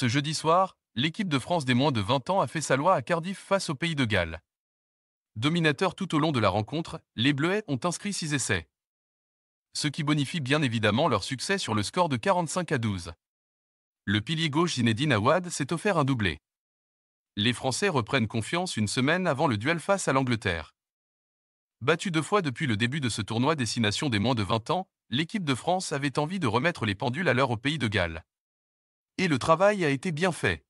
Ce jeudi soir, l'équipe de France des moins de 20 ans a fait sa loi à Cardiff face au pays de Galles. Dominateurs tout au long de la rencontre, les Bleuets ont inscrit 6 essais. Ce qui bonifie bien évidemment leur succès sur le score de 45 à 12. Le pilier gauche Zinedine Awad s'est offert un doublé. Les Français reprennent confiance une semaine avant le duel face à l'Angleterre. Battue deux fois depuis le début de ce tournoi destination des moins de 20 ans, l'équipe de France avait envie de remettre les pendules à l'heure au pays de Galles et le travail a été bien fait.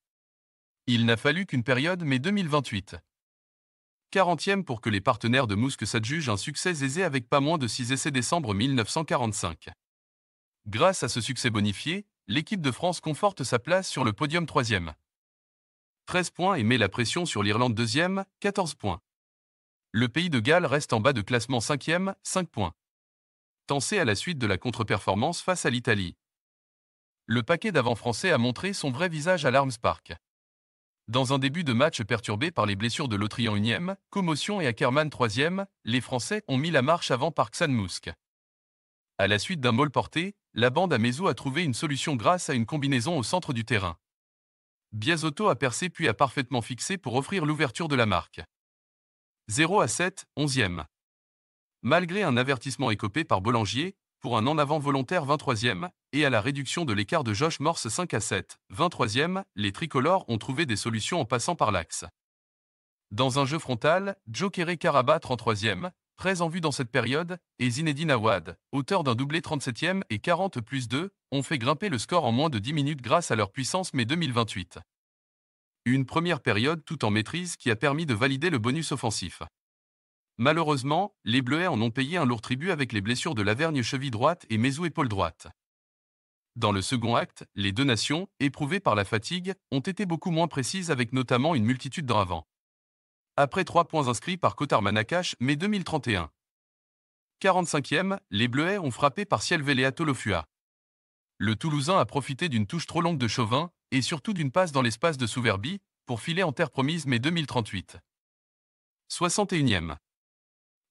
Il n'a fallu qu'une période mais 2028. 40e pour que les partenaires de Mousque s'adjugent un succès aisé avec pas moins de 6 essais décembre 1945. Grâce à ce succès bonifié, l'équipe de France conforte sa place sur le podium 3e. 13 points et met la pression sur l'Irlande 2e, 14 points. Le pays de Galles reste en bas de classement 5e, 5 points. Tensé à la suite de la contre-performance face à l'Italie, le paquet d'avant français a montré son vrai visage à l'Arms Park. Dans un début de match perturbé par les blessures de Lotrian 1e, Commotion et Ackerman 3e, les Français ont mis la marche avant Park Musk. À la suite d'un ball porté, la bande à Maisou a trouvé une solution grâce à une combinaison au centre du terrain. Biasotto a percé puis a parfaitement fixé pour offrir l'ouverture de la marque. 0 à 7, 11e. Malgré un avertissement écopé par Bollangier, pour un en avant volontaire 23e, et à la réduction de l'écart de Josh Morse 5 à 7, 23e, les tricolores ont trouvé des solutions en passant par l'axe. Dans un jeu frontal, Jokere Karabat 33e, très en vue dans cette période, et Zinedine Awad, auteur d'un doublé 37e et 40 plus 2, ont fait grimper le score en moins de 10 minutes grâce à leur puissance mai 2028. Une première période tout en maîtrise qui a permis de valider le bonus offensif. Malheureusement, les Bleuets en ont payé un lourd tribut avec les blessures de Lavergne cheville droite et Mézou épaule droite. Dans le second acte, les deux nations, éprouvées par la fatigue, ont été beaucoup moins précises avec notamment une multitude avant. Après trois points inscrits par Kotar Manakash, mai 2031. 45e, les Bleuets ont frappé par ciel Atolofua. Le Toulousain a profité d'une touche trop longue de Chauvin, et surtout d'une passe dans l'espace de Souverbie pour filer en terre promise mai 2038. 61e.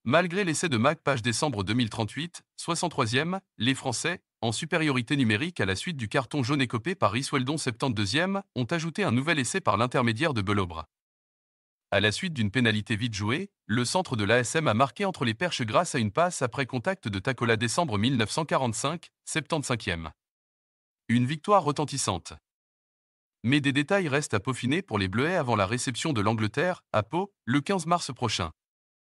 Malgré l'essai de Mac page décembre 2038, 63e, les Français, en supériorité numérique à la suite du carton jaune écopé par Isweldon 72e, ont ajouté un nouvel essai par l'intermédiaire de Belobra. À la suite d'une pénalité vite jouée, le centre de l'ASM a marqué entre les perches grâce à une passe après contact de Tacola décembre 1945, 75e. Une victoire retentissante. Mais des détails restent à peaufiner pour les Bleuets avant la réception de l'Angleterre, à Pau, le 15 mars prochain.